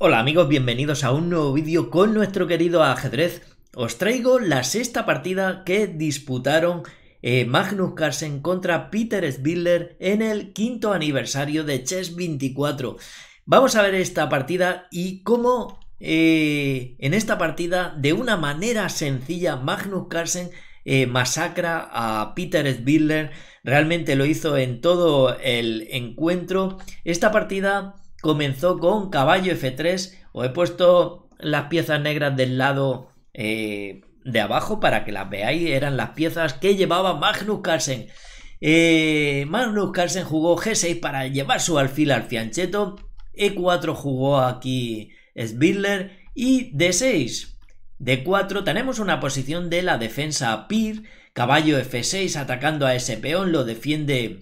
Hola amigos, bienvenidos a un nuevo vídeo con nuestro querido ajedrez. Os traigo la sexta partida que disputaron eh, Magnus Carlsen contra Peter Spiller en el quinto aniversario de Chess 24. Vamos a ver esta partida y cómo eh, en esta partida de una manera sencilla Magnus Carlsen eh, masacra a Peter Spiller. Realmente lo hizo en todo el encuentro. Esta partida comenzó con caballo F3. Os he puesto las piezas negras del lado eh, de abajo para que las veáis. Eran las piezas que llevaba Magnus Carlsen. Eh, Magnus Carlsen jugó G6 para llevar su alfil al fiancheto. E4 jugó aquí Sbirler. Y D6. D4 tenemos una posición de la defensa a Caballo F6 atacando a ese peón. Lo defiende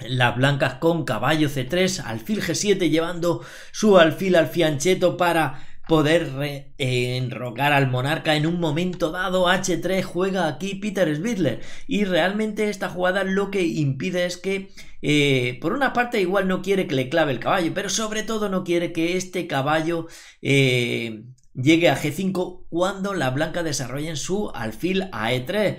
las blancas con caballo c3, alfil g7 llevando su alfil al fiancheto para poder eh, enrocar al monarca en un momento dado h3 juega aquí Peter Svidler y realmente esta jugada lo que impide es que eh, por una parte igual no quiere que le clave el caballo pero sobre todo no quiere que este caballo eh, llegue a g5 cuando la blanca desarrollen su alfil a e3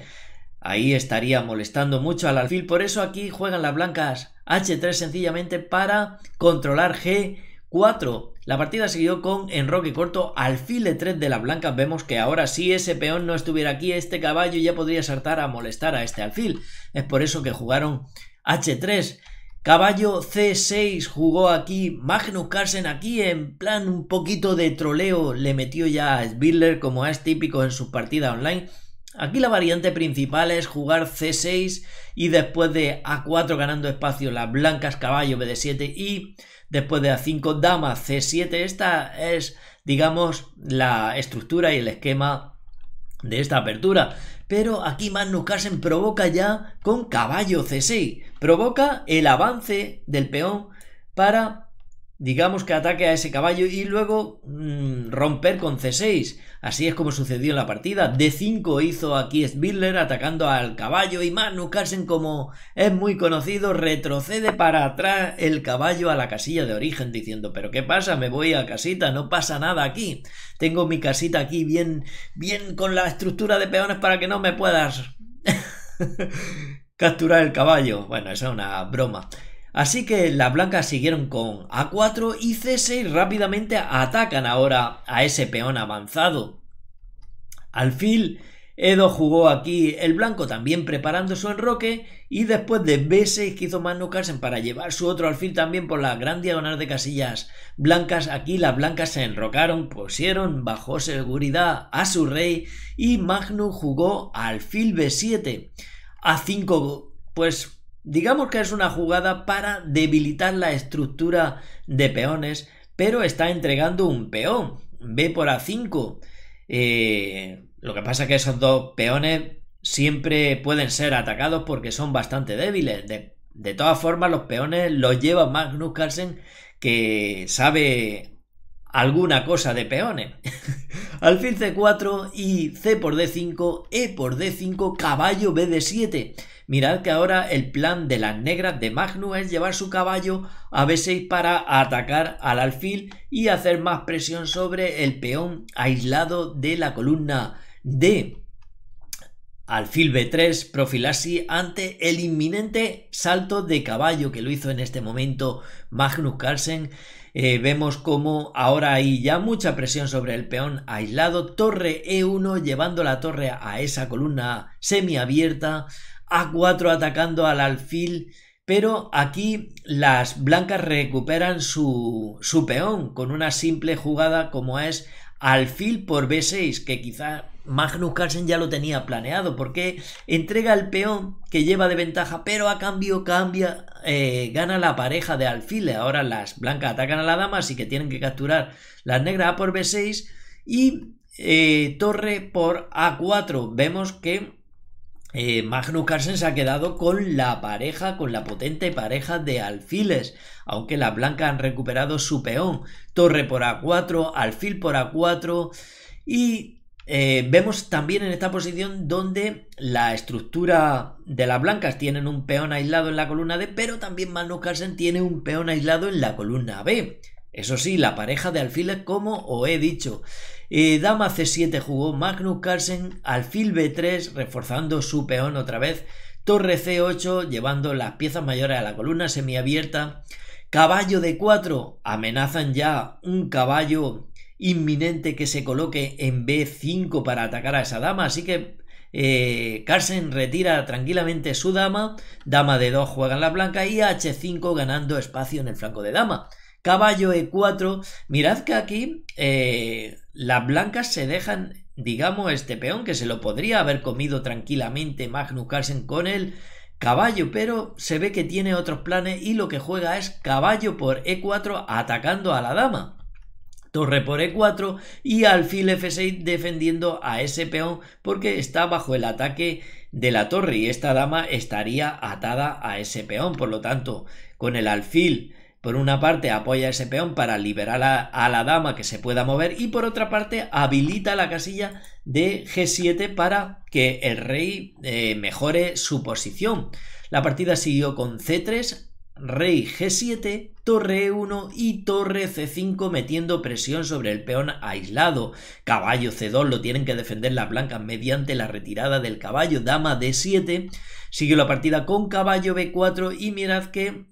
Ahí estaría molestando mucho al alfil, por eso aquí juegan las blancas H3 sencillamente para controlar G4. La partida siguió con enroque corto, alfil de 3 de las blancas. Vemos que ahora si ese peón no estuviera aquí, este caballo ya podría saltar a molestar a este alfil. Es por eso que jugaron H3. Caballo C6 jugó aquí, Magnus Carlsen aquí en plan un poquito de troleo, le metió ya a Sbiller como es típico en sus partidas online Aquí la variante principal es jugar C6 y después de A4 ganando espacio las blancas caballo BD7 y después de A5 dama C7. Esta es, digamos, la estructura y el esquema de esta apertura. Pero aquí Magnus Carlsen provoca ya con caballo C6. Provoca el avance del peón para digamos que ataque a ese caballo y luego mm, romper con C6. Así es como sucedió en la partida. D5 hizo aquí Spiller atacando al caballo y Magnus Carlsen, como es muy conocido, retrocede para atrás el caballo a la casilla de origen diciendo, pero ¿qué pasa? Me voy a casita, no pasa nada aquí. Tengo mi casita aquí bien, bien con la estructura de peones para que no me puedas capturar el caballo. Bueno, esa es una broma. Así que las blancas siguieron con A4 y C6 rápidamente atacan ahora a ese peón avanzado. Alfil, Edo jugó aquí el blanco también preparando su enroque y después de B6 que hizo Magnus Carlsen para llevar su otro alfil también por la gran diagonal de casillas blancas. Aquí las blancas se enrocaron, pusieron bajo seguridad a su rey y Magnus jugó alfil B7. A5 pues Digamos que es una jugada para debilitar la estructura de peones, pero está entregando un peón, B por A5. Eh, lo que pasa es que esos dos peones siempre pueden ser atacados porque son bastante débiles. De, todas formas, los peones los lleva Magnus Carlsen, que sabe alguna cosa de peones. Alfil C4 y C por D5, E por D5, caballo B de 7 Mirad que ahora el plan de las negras de Magnus es llevar su caballo a B6 para atacar al alfil y hacer más presión sobre el peón aislado de la columna D. Alfil B3, profilasi ante el inminente salto de caballo que lo hizo en este momento Magnus Carlsen. Eh, vemos como ahora hay ya mucha presión sobre el peón aislado. Torre E1 llevando la torre a esa columna semiabierta. A4 atacando al alfil. Pero aquí las blancas recuperan su, peón con una simple jugada como es alfil por B6, que quizá Magnus Carlsen ya lo tenía planeado, porque entrega el peón que lleva de ventaja, pero a cambio cambia, eh, gana la pareja de alfiles. Ahora las blancas atacan a la dama, así que tienen que capturar las negras A por B6 y eh, torre por A4. Vemos que eh, Magnus Magno Carlsen se ha quedado con la pareja, con la potente pareja de alfiles, aunque las blancas han recuperado su peón. Torre por A4, alfil por A4 y eh, vemos también en esta posición donde la estructura de las blancas tienen un peón aislado en la columna D, pero también Magnus Carlsen tiene un peón aislado en la columna B. Eso sí, la pareja de alfiles, como os he dicho, dama C7 jugó Magnus Carlsen, alfil B3 reforzando su peón otra vez, torre C8 llevando las piezas mayores a la columna semiabierta, caballo D4 amenazan ya un caballo inminente que se coloque en B5 para atacar a esa dama, así que eh, Carlsen retira tranquilamente su dama, dama de 2 juega en la blanca y H5 ganando espacio en el flanco de dama. Caballo E4. Mirad que aquí eh, las blancas se dejan, digamos, este peón que se lo podría haber comido tranquilamente Magnus Carlsen con el caballo, pero se ve que tiene otros planes y lo que juega es caballo por E4 atacando a la dama torre por e4 y alfil f6 defendiendo a ese peón porque está bajo el ataque de la torre y esta dama estaría atada a ese peón. Por lo tanto, con el alfil por una parte apoya ese peón para liberar a, la dama que se pueda mover y por otra parte habilita la casilla de G7 para que el rey eh, mejore su posición. La partida siguió con C3, rey G7, torre E1 y torre C5 metiendo presión sobre el peón aislado. Caballo C2 lo tienen que defender las blancas mediante la retirada del caballo, dama D7. Siguió la partida con caballo B4 y mirad que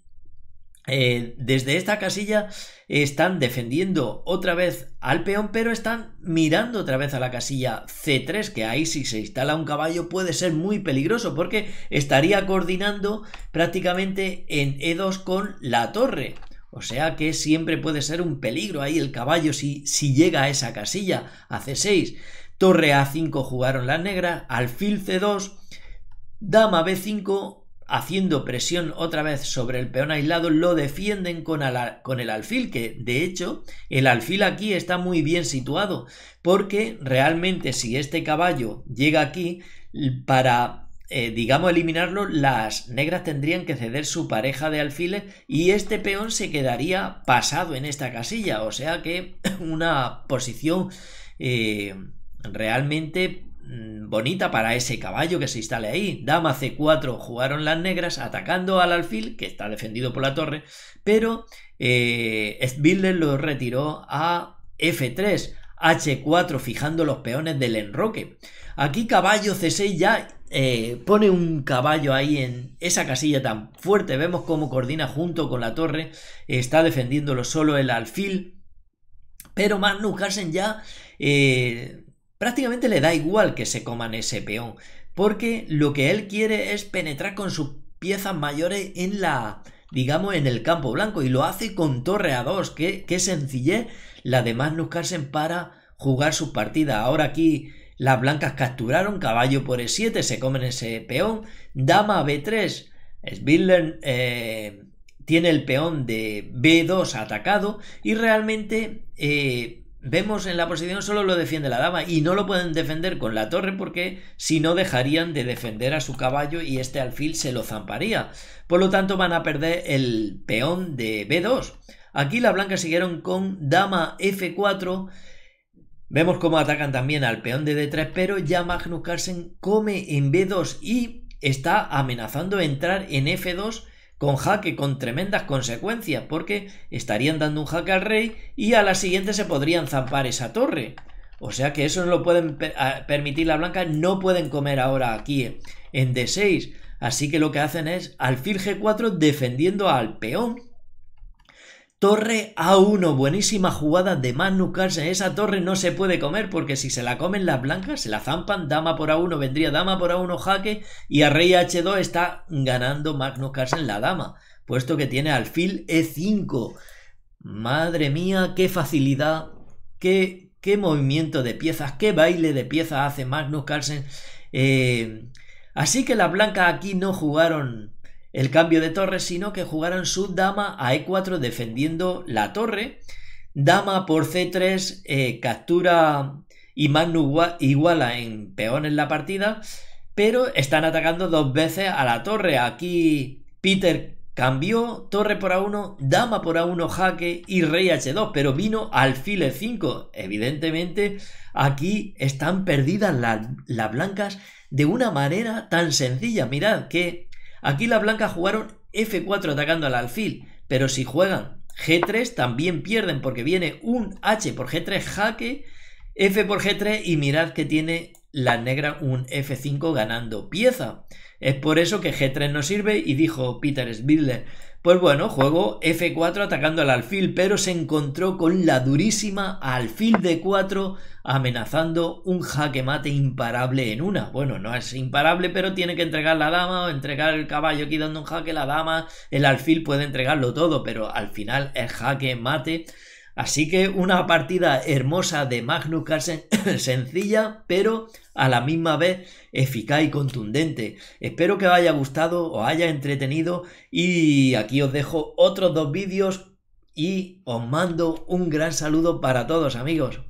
eh, desde esta casilla están defendiendo otra vez al peón, pero están mirando otra vez a la casilla C3, que ahí si se instala un caballo puede ser muy peligroso porque estaría coordinando prácticamente en E2 con la torre. O sea que siempre puede ser un peligro ahí el caballo si, si llega a esa casilla, a C6. Torre A5 jugaron las negras, alfil C2, dama B5, haciendo presión otra vez sobre el peón aislado, lo defienden con, el alfil, que de hecho el alfil aquí está muy bien situado, porque realmente si este caballo llega aquí, para, eh, digamos, eliminarlo, las negras tendrían que ceder su pareja de alfiles y este peón se quedaría pasado en esta casilla, o sea que una posición eh, realmente Mm, bonita para ese caballo que se instale ahí. Dama C4 jugaron las negras atacando al alfil, que está defendido por la torre, pero eh, lo retiró a F3, H4 fijando los peones del enroque. Aquí caballo C6 ya eh, pone un caballo ahí en esa casilla tan fuerte. Vemos cómo coordina junto con la torre. Está defendiéndolo solo el alfil. Pero Magnus Carlsen ya eh, prácticamente le da igual que se coman ese peón, porque lo que él quiere es penetrar con sus piezas mayores en la, digamos, en el campo blanco, y lo hace con torre a 2, qué, sencillez la de Magnus Carlsen para jugar su partida. Ahora aquí las blancas capturaron, caballo por E7, se comen ese peón, dama B3, Svidler eh, tiene el peón de B2 atacado y realmente eh, vemos en la posición solo lo defiende la dama y no lo pueden defender con la torre porque si no dejarían de defender a su caballo y este alfil se lo zamparía. Por lo tanto van a perder el peón de B2. Aquí la blanca siguieron con dama F4. Vemos cómo atacan también al peón de D3, pero ya Magnus Carlsen come en B2 y está amenazando entrar en F2 con jaque con tremendas consecuencias porque estarían dando un jaque al rey y a la siguiente se podrían zampar esa torre. O sea que eso no lo pueden permitir la blanca, no pueden comer ahora aquí en D6. Así que lo que hacen es alfil G4 defendiendo al peón Torre A1, buenísima jugada de Magnus Carlsen. Esa torre no se puede comer porque si se la comen las blancas, se la zampan. Dama por A1, vendría dama por A1 jaque y a rey H2 está ganando Magnus Carlsen la dama, puesto que tiene alfil E5. Madre mía, qué facilidad, qué, qué movimiento de piezas, qué baile de piezas hace Magnus Carlsen. Eh, así que las blancas aquí no jugaron el cambio de torre, sino que jugaron su dama a e4 defendiendo la torre. Dama por c3 eh, captura y Magnus iguala en peón en la partida, pero están atacando dos veces a la torre. Aquí Peter cambió torre por a1, dama por a1 jaque y rey h2, pero vino al e5. Evidentemente aquí están perdidas las blancas de una manera tan sencilla. Mirad que Aquí las blancas jugaron F4 atacando al alfil, pero si juegan G3 también pierden porque viene un H por G3 jaque, F por G3 y mirad que tiene la negra un F5 ganando pieza. Es por eso que G3 no sirve y dijo Peter Spidler, pues bueno, juego F4 atacando al alfil, pero se encontró con la durísima alfil de 4 amenazando un jaque mate imparable en una. Bueno, no es imparable, pero tiene que entregar la dama o entregar el caballo aquí dando un jaque, la dama, el alfil puede entregarlo todo, pero al final es jaque mate Así que una partida hermosa de Magnus Carlsen, sencilla, pero a la misma vez eficaz y contundente. Espero que os haya gustado, os haya entretenido y aquí os dejo otros dos vídeos y os mando un gran saludo para todos amigos.